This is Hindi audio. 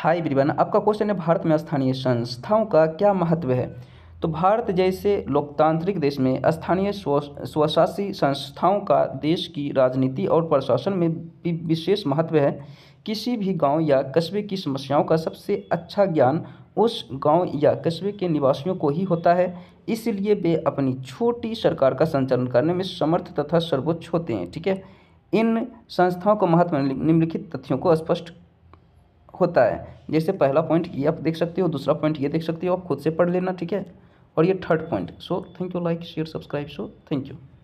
हाय ब्रिवन आपका क्वेश्चन है भारत में स्थानीय संस्थाओं का क्या महत्व है तो भारत जैसे लोकतांत्रिक देश में स्थानीय स्वशासी संस्थाओं का देश की राजनीति और प्रशासन में विशेष महत्व है किसी भी गांव या कस्बे की समस्याओं का सबसे अच्छा ज्ञान उस गांव या कस्बे के निवासियों को ही होता है इसलिए वे अपनी छोटी सरकार का संचालन करने में समर्थ तथा सर्वोच्च होते हैं ठीक है इन संस्थाओं का महत्व निम्नलिखित तथ्यों को स्पष्ट होता है जैसे पहला पॉइंट ये आप देख सकते हो दूसरा पॉइंट ये देख सकते हो आप खुद से पढ़ लेना ठीक है और ये third point so thank you like share subscribe so thank you